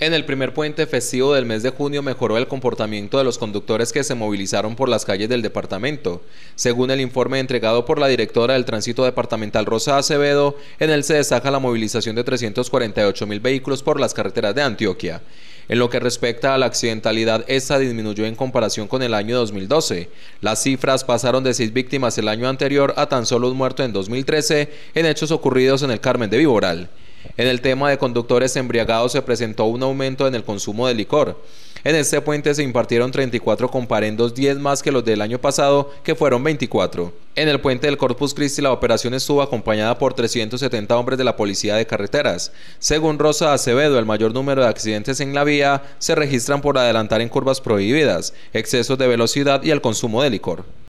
En el primer puente festivo del mes de junio mejoró el comportamiento de los conductores que se movilizaron por las calles del departamento. Según el informe entregado por la directora del Tránsito Departamental Rosa Acevedo, en él se destaca la movilización de 348 mil vehículos por las carreteras de Antioquia. En lo que respecta a la accidentalidad, esta disminuyó en comparación con el año 2012. Las cifras pasaron de seis víctimas el año anterior a tan solo un muerto en 2013 en hechos ocurridos en el Carmen de Viboral. En el tema de conductores embriagados se presentó un aumento en el consumo de licor. En este puente se impartieron 34 comparendos, 10 más que los del año pasado, que fueron 24. En el puente del Corpus Christi la operación estuvo acompañada por 370 hombres de la Policía de Carreteras. Según Rosa Acevedo, el mayor número de accidentes en la vía se registran por adelantar en curvas prohibidas, excesos de velocidad y el consumo de licor.